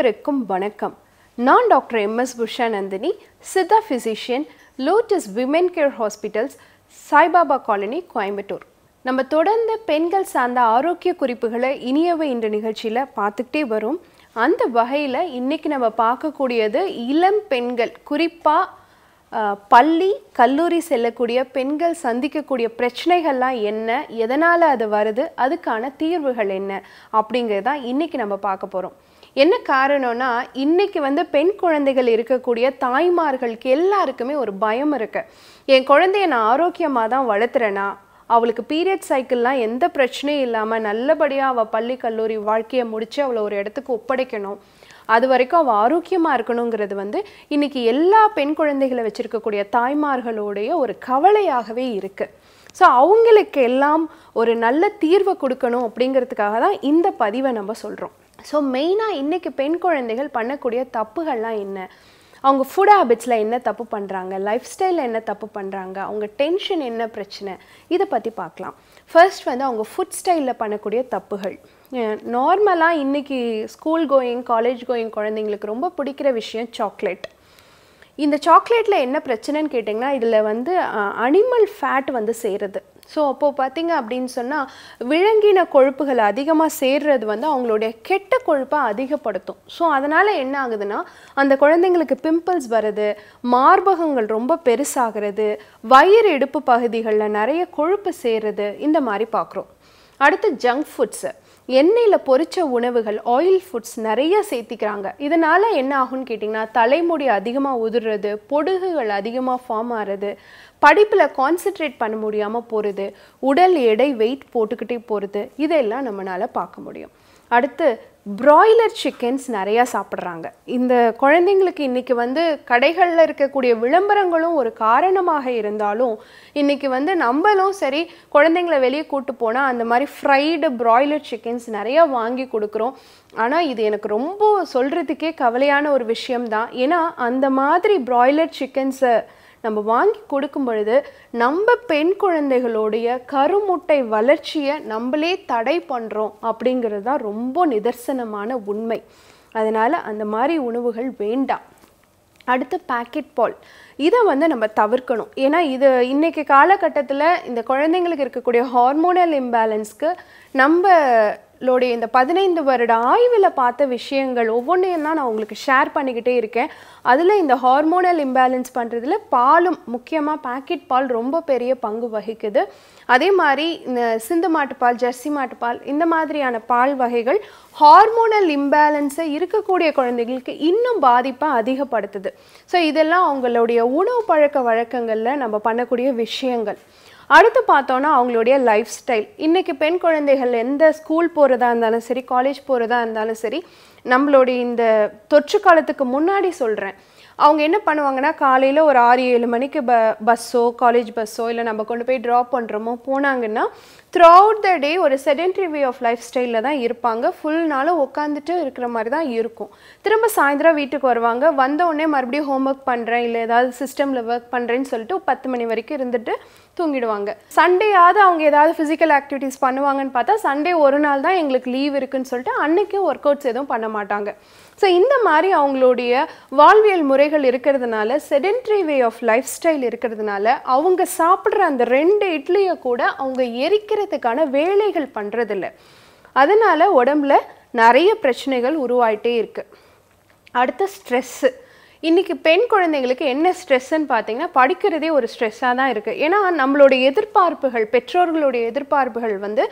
அனைவருக்கும் வணக்கம் நான் doctor M S Pusha Nandini siddha physician lotus women care hospitals Saibaba colony Coimbatore நம்ம தொடர்ந்து பெண்கள் சார்ந்த ஆரோக்கிய குறிப்புகளை இனியவை இந்த நிகழ்ச்சியில் பார்த்துக்கிட்டே வரும் அந்த வகையில் இன்றைக்கி நம்ம பார்க்கக்கூடியது இளம் பெண்கள் குறிப்பாக பள்ளி கல்லூரி செல்லக்கூடிய பெண்கள் சந்திக்கக்கூடிய பிரச்சனைகள்லாம் என்ன எதனால் அது வருது அதுக்கான தீர்வுகள் என்ன அப்படிங்கிறதான் இன்றைக்கி நம்ம பார்க்க போகிறோம் என்ன காரணம்னா இன்றைக்கி வந்து பெண் குழந்தைகள் இருக்கக்கூடிய தாய்மார்களுக்கு எல்லாருக்குமே ஒரு பயம் இருக்குது என் குழந்தைய நான் ஆரோக்கியமாக தான் வளர்த்துறேன்னா அவளுக்கு பீரியட் சைக்கிள்லாம் எந்த பிரச்சனையும் இல்லாமல் நல்லபடியாக அவள் பள்ளி கல்லூரி வாழ்க்கையை முடித்து அவளை ஒரு இடத்துக்கு ஒப்படைக்கணும் அது வரைக்கும் அவள் ஆரோக்கியமாக இருக்கணுங்கிறது வந்து இன்றைக்கி எல்லா பெண் குழந்தைகளை வச்சுருக்கக்கூடிய தாய்மார்களுடைய ஒரு கவலையாகவே இருக்குது ஸோ அவங்களுக்கு எல்லாம் ஒரு நல்ல தீர்வை கொடுக்கணும் அப்படிங்கிறதுக்காக தான் இந்த பதிவை நம்ம சொல்கிறோம் ஸோ மெயினாக இன்றைக்கி பெண் குழந்தைகள் பண்ணக்கூடிய தப்புகள்லாம் என்ன அவங்க ஃபுட் ஹேபிட்ஸில் என்ன தப்பு பண்ணுறாங்க லைஃப் ஸ்டைலில் என்ன தப்பு பண்ணுறாங்க அவங்க டென்ஷன் என்ன பிரச்சனை இதை பற்றி பார்க்கலாம் ஃபர்ஸ்ட் வந்து அவங்க ஃபுட் ஸ்டைலில் பண்ணக்கூடிய தப்புகள் நார்மலாக இன்றைக்கி ஸ்கூல் கோயிங் காலேஜ் கோயிங் குழந்தைங்களுக்கு ரொம்ப பிடிக்கிற விஷயம் சாக்லேட் இந்த சாக்லேட்டில் என்ன பிரச்சனைன்னு கேட்டிங்கன்னா இதில் வந்து அனிமல் ஃபேட் வந்து சேருது ஸோ அப்போது பார்த்திங்க அப்படின்னு சொன்னால் விலங்கின கொழுப்புகள் அதிகமாக சேர்றது வந்து அவங்களுடைய கெட்ட கொழுப்பை அதிகப்படுத்தும் ஸோ அதனால் என்ன ஆகுதுன்னா அந்த குழந்தைங்களுக்கு பிம்பிள்ஸ் வருது மார்பகங்கள் ரொம்ப பெருசாகிறது வயிறு இடுப்பு பகுதிகளில் நிறைய கொழுப்பு சேர்றது இந்த மாதிரி பார்க்குறோம் அடுத்து ஜங்க் ஃபுட்ஸு எண்ணெயில் பொரித்த உணவுகள் ஆயில் ஃபுட்ஸ் நிறைய சேர்த்திக்கிறாங்க இதனால் என்ன ஆகும்னு கேட்டிங்கன்னா தலைமுடி அதிகமாக உதிர்றது பொடுகுகள் அதிகமாக ஃபார்ம் ஆகிறது படிப்பில் கான்சென்ட்ரேட் பண்ண முடியாமல் போகிறது உடல் எடை வெயிட் போட்டுக்கிட்டே போகிறது இதெல்லாம் நம்மளால் பார்க்க முடியும் அடுத்து ப்ராய்லர் சிக்கன்ஸ் நிறையா சாப்பிட்றாங்க இந்த குழந்தைங்களுக்கு இன்றைக்கி வந்து கடைகளில் இருக்கக்கூடிய விளம்பரங்களும் ஒரு காரணமாக இருந்தாலும் இன்றைக்கி வந்து நம்மளும் சரி குழந்தைங்கள வெளியே கூப்பிட்டு போனால் அந்த மாதிரி ஃப்ரைடு ப்ராய்லர் சிக்கன்ஸ் நிறையா வாங்கி கொடுக்குறோம் ஆனால் இது எனக்கு ரொம்ப சொல்கிறதுக்கே கவலையான ஒரு விஷயம்தான் ஏன்னா அந்த மாதிரி ப்ராய்லர் சிக்கன்ஸை நம்ம வாங்கி கொடுக்கும் பொழுது நம்ம பெண் குழந்தைகளுடைய கருமுட்டை வளர்ச்சியை நம்மளே தடை பண்ணுறோம் அப்படிங்கிறது தான் ரொம்ப நிதர்சனமான உண்மை அதனால் அந்த மாதிரி உணவுகள் வேண்டாம் அடுத்து பேக்கெட் பால் இதை வந்து நம்ம தவிர்க்கணும் ஏன்னா இது இன்றைக்கி காலகட்டத்தில் இந்த குழந்தைங்களுக்கு இருக்கக்கூடிய ஹார்மோனல் இம்பேலன்ஸ்க்கு நம்ம நம்மளோடைய இந்த பதினைந்து வருட ஆய்வில் பார்த்த விஷயங்கள் ஒவ்வொன்றையும் தான் நான் உங்களுக்கு ஷேர் பண்ணிக்கிட்டே இருக்கேன் அதில் இந்த ஹார்மோனல் இம்பேலன்ஸ் பண்ணுறதுல பாலும் முக்கியமாக பேக்கெட் பால் ரொம்ப பெரிய பங்கு வகிக்குது அதே மாதிரி இந்த சிந்து மாட்டுப்பால் ஜெர்சி மாட்டுப்பால் இந்த மாதிரியான பால் வகைகள் ஹார்மோனல் இம்பேலன்ஸை இருக்கக்கூடிய குழந்தைகளுக்கு இன்னும் பாதிப்பை அதிகப்படுத்துது ஸோ இதெல்லாம் அவங்களுடைய உணவு பழக்க வழக்கங்களில் நம்ம பண்ணக்கூடிய விஷயங்கள் அடுத்து பார்த்தோன்னா அவங்களுடைய லைஃப் ஸ்டைல் இன்றைக்கி பெண் குழந்தைகள் எந்த ஸ்கூல் போகிறதா இருந்தாலும் சரி காலேஜ் போகிறதா இருந்தாலும் சரி நம்மளுடைய இந்த தொற்று காலத்துக்கு முன்னாடி சொல்கிறேன் அவங்க என்ன பண்ணுவாங்கன்னா காலையில் ஒரு ஆறு ஏழு மணிக்கு ப பஸ்ஸோ காலேஜ் பஸ்ஸோ இல்லை நம்ம கொண்டு போய் ட்ராப் பண்ணுறோமோ போனாங்கன்னா த்ரூ அவுட் த டே ஒரு செடென்ட்ரி வே ஆஃப் லைஃப் ஸ்டைலில் தான் இருப்பாங்க ஃபுல் நாளும் உட்காந்துட்டு இருக்கிற மாதிரி தான் இருக்கும் திரும்ப சாயந்தரம் வீட்டுக்கு வருவாங்க வந்தவுடனே மறுபடியும் ஹோம் ஒர்க் பண்ணுறேன் இல்லை ஏதாவது சிஸ்டமில் ஒர்க் பண்ணுறேன்னு சொல்லிட்டு பத்து மணி வரைக்கும் இருந்துட்டு தூங்கிடுவாங்க சண்டேயாவது அவங்க ஏதாவது ஃபிசிக்கல் ஆக்டிவிட்டிஸ் பண்ணுவாங்கன்னு பார்த்தா சண்டே ஒரு நாள் தான் எங்களுக்கு லீவ் இருக்குன்னு சொல்லிட்டு அன்றைக்கும் ஒர்க் அவுட்ஸ் எதுவும் பண்ண மாட்டாங்க ஸோ இந்த மாதிரி அவங்களுடைய வாழ்வியல் முறைகள் இருக்கிறதுனால sedentary way of life style இருக்கிறதுனால அவங்க சாப்பிட்ற அந்த ரெண்டு இட்லியை கூட அவங்க எரிக்கிற செய்கிறதுக்கான வேலைகள் பண்ணுறதில்ல அதனால் உடம்புல நிறைய பிரச்சனைகள் உருவாயிட்டே இருக்குது அடுத்த ஸ்ட்ரெஸ்ஸு இன்றைக்கி பெண் குழந்தைங்களுக்கு என்ன ஸ்ட்ரெஸ்ன்னு பார்த்தீங்கன்னா படிக்கிறதே ஒரு ஸ்ட்ரெஸ்ஸாக தான் இருக்குது ஏன்னா நம்மளுடைய எதிர்பார்ப்புகள் பெற்றோர்களுடைய எதிர்பார்ப்புகள் வந்து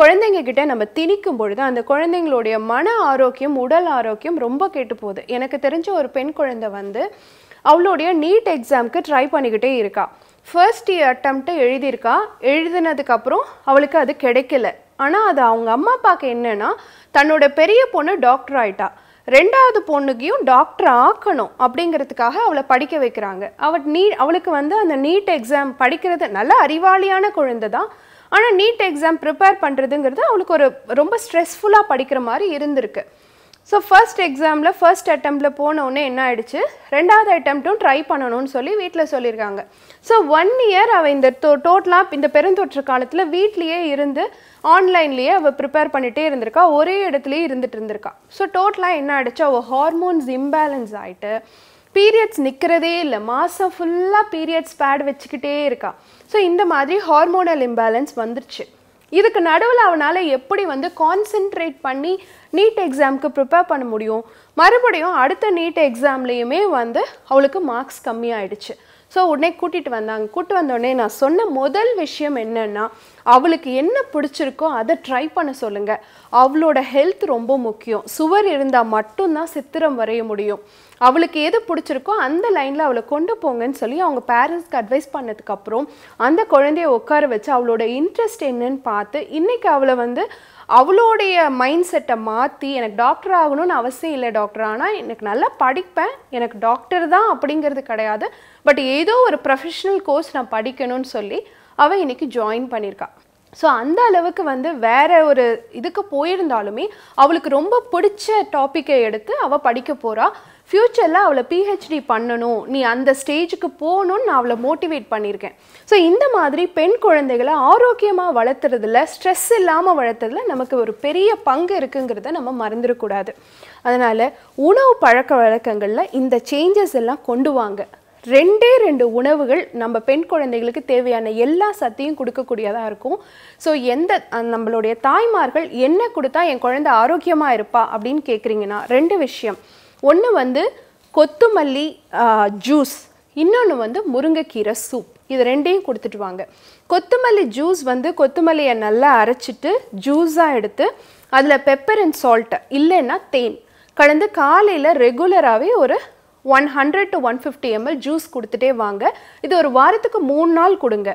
குழந்தைங்க கிட்டே நம்ம திணிக்கும் பொழுது அந்த குழந்தைங்களுடைய மன ஆரோக்கியம் உடல் ஆரோக்கியம் ரொம்ப கெட்டு போகுது எனக்கு தெரிஞ்ச ஒரு பெண் குழந்தை வந்து அவளுடைய நீட் எக்ஸாமுக்கு ட்ரை பண்ணிக்கிட்டே இருக்கா ஃபர்ஸ்ட் இயர் அட்டம்ப்ட்டு எழுதியிருக்கா எழுதினதுக்கப்புறம் அவளுக்கு அது கிடைக்கல ஆனால் அது அவங்க அம்மா அப்பாவுக்கு என்னென்னா தன்னோட பெரிய பொண்ணு டாக்டர் ஆயிட்டா ரெண்டாவது பொண்ணுக்கையும் டாக்டர் ஆக்கணும் அப்படிங்கிறதுக்காக அவளை படிக்க வைக்கிறாங்க அவள் நீ அவளுக்கு வந்து அந்த நீட் எக்ஸாம் படிக்கிறது நல்ல அறிவாளியான குழந்தை தான் ஆனால் நீட் எக்ஸாம் ப்ரிப்பேர் பண்ணுறதுங்கிறது அவளுக்கு ஒரு ரொம்ப ஸ்ட்ரெஸ்ஃபுல்லாக படிக்கிற மாதிரி இருந்திருக்கு ஸோ ஃபஸ்ட் எக்ஸாமில் ஃபஸ்ட் அட்டம்ப்டில் போனோடனே என்ன ஆயிடுச்சு ரெண்டாவது அட்டம்ப்ட்டும் ட்ரை பண்ணணும்னு சொல்லி வீட்டில் சொல்லியிருக்காங்க ஸோ ஒன் இயர் அவள் இந்த டோ டோட்டலாக இந்த பெருந்தொற்று காலத்தில் வீட்லேயே இருந்து ஆன்லைன்லேயே அவள் ப்ரிப்பேர் பண்ணிகிட்டே இருந்திருக்கா ஒரே இடத்துலையே இருந்துகிட்டு இருந்திருக்கா ஸோ டோட்டலாக என்ன ஆயிடுச்சு அவள் ஹார்மோன்ஸ் இம்பேலன்ஸ் ஆகிட்டு பீரியட்ஸ் நிற்கிறதே இல்லை மாதம் ஃபுல்லாக பீரியட்ஸ் பேட் வச்சுக்கிட்டே இருக்கா ஸோ இந்த மாதிரி ஹார்மோனல் இம்பேலன்ஸ் வந்துருச்சு இதுக்கு நடுவில் அவனால் எப்படி வந்து கான்சென்ட்ரேட் பண்ணி நீட் எக்ஸாமுக்கு ப்ரிப்பேர் பண்ண முடியும் மறுபடியும் அடுத்த நீட் எக்ஸாம்லேயுமே வந்து அவளுக்கு மார்க்ஸ் கம்மியாயிடுச்சு ஸோ உடனே கூட்டிகிட்டு வந்தாங்க கூப்பிட்டு வந்தோடனே நான் சொன்ன முதல் விஷயம் என்னென்னா அவளுக்கு என்ன பிடிச்சிருக்கோ அதை ட்ரை பண்ண சொல்லுங்கள் அவளோட ஹெல்த் ரொம்ப முக்கியம் சுவர் இருந்தால் மட்டும்தான் சித்திரம் வரைய முடியும் அவளுக்கு எது பிடிச்சிருக்கோ அந்த லைனில் அவளை கொண்டு போங்கன்னு சொல்லி அவங்க பேரண்ட்ஸ்க்கு அட்வைஸ் பண்ணதுக்கப்புறம் அந்த குழந்தைய உட்கார வச்சு அவளோட இன்ட்ரெஸ்ட் என்னன்னு பார்த்து இன்றைக்கி அவளை வந்து அவளோடைய மைண்ட் செட்டை மாற்றி எனக்கு டாக்டர் ஆகணும்னு அவசியம் இல்லை டாக்டர் ஆனால் எனக்கு நல்லா படிப்பேன் எனக்கு டாக்டர் தான் அப்படிங்கிறது கிடையாது பட் ஏதோ ஒரு ப்ரொஃபஷ்னல் கோர்ஸ் நான் படிக்கணும்னு சொல்லி அவள் இன்றைக்கி ஜாயின் பண்ணியிருக்கா ஸோ அந்த அளவுக்கு வந்து வேறு ஒரு இதுக்கு போயிருந்தாலுமே அவளுக்கு ரொம்ப பிடிச்ச டாப்பிக்கை எடுத்து அவள் படிக்க போகிறாள் ஃப்யூச்சரில் அவளை பிஹெச்டி பண்ணணும் நீ அந்த ஸ்டேஜுக்கு போகணும்னு நான் அவளை மோட்டிவேட் பண்ணியிருக்கேன் ஸோ இந்த மாதிரி பெண் குழந்தைகளை ஆரோக்கியமாக வளர்த்துறதுல ஸ்ட்ரெஸ் இல்லாமல் வளர்த்துறதுல நமக்கு ஒரு பெரிய பங்கு இருக்குங்கிறத நம்ம மறந்துடக்கூடாது அதனால் உணவு பழக்க வழக்கங்களில் இந்த சேஞ்சஸ் எல்லாம் கொண்டு வாங்க ரெண்டே ரெண்டு உணவுகள் நம்ம பெண் குழந்தைகளுக்கு தேவையான எல்லா சத்தியும் கொடுக்கக்கூடியதாக இருக்கும் ஸோ எந்த நம்மளுடைய தாய்மார்கள் என்ன கொடுத்தா என் குழந்தை ஆரோக்கியமாக இருப்பா அப்படின்னு கேட்குறீங்கன்னா ரெண்டு விஷயம் ஒன்று வந்து கொத்துமல்லி ஜூஸ் இன்னொன்று வந்து முருங்கைக்கீரை சூப் இது ரெண்டையும் கொடுத்துட்டு வாங்க கொத்துமல்லி ஜூஸ் வந்து கொத்துமல்லியை நல்லா அரைச்சிட்டு ஜூஸாக எடுத்து அதில் பெப்பர் அண்ட் சால்ட்டு இல்லைன்னா தேன் கலந்து காலையில் ரெகுலராகவே ஒரு one hundred to one fifty M L juice கொடுத்துட்டே வாங்க இது ஒரு வாரத்துக்கு மூணு நாள் கொடுங்க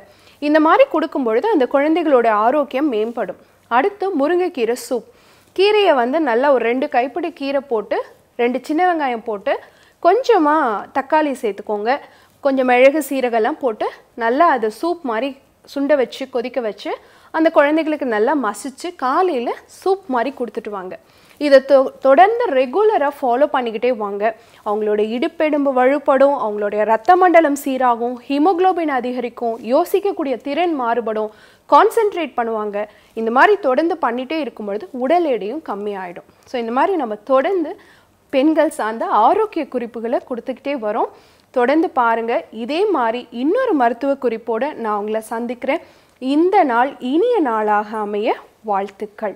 இந்த மாதிரி கொடுக்கும் பொழுது அந்த குழந்தைகளோட ஆரோக்கியம் மேம்படும் அடுத்து முருங்கைக்கீரை சூப் கீரையை வந்து நல்லா ஒரு ரெண்டு கைப்பிடி கீரை போட்டு ரெண்டு சின்ன வெங்காயம் போட்டு கொஞ்சமாக தக்காளி சேர்த்துக்கோங்க கொஞ்சம் மிளகு சீரகெல்லாம் போட்டு நல்லா அதை சூப் மாதிரி சுண்டை வச்சு கொதிக்க வச்சு அந்த குழந்தைகளுக்கு நல்லா மசிச்சு காலையில் சூப் மாதிரி கொடுத்துட்டு வாங்க இதை தொ தொடர்ந்து ரெகுலராக ஃபாலோ பண்ணிக்கிட்டே வாங்க அவங்களோட இடுப்பெடும்பு வலுப்படும் அவங்களுடைய ரத்த மண்டலம் சீராகும் ஹீமோக்ளோபின் அதிகரிக்கும் யோசிக்கக்கூடிய திறன் மாறுபடும் கான்சென்ட்ரேட் பண்ணுவாங்க இந்த மாதிரி தொடர்ந்து பண்ணிகிட்டே இருக்கும் பொழுது உடல் எடையும் கம்மியாயிடும் ஸோ இந்த மாதிரி நம்ம தொடர்ந்து பெண்கள் சார்ந்த ஆரோக்கிய குறிப்புகளை கொடுத்துக்கிட்டே வரோம் தொடர்ந்து பாருங்க இதே மாதிரி இன்னொரு மருத்துவ குறிப்போடு நான் உங்களை சந்திக்கிறேன் இந்த நாள் இனிய நாளாக அமைய வாழ்த்துக்கள்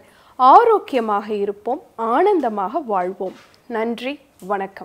ஆரோக்கியமாக இருப்போம் ஆனந்தமாக வாழ்வோம் நன்றி வணக்கம்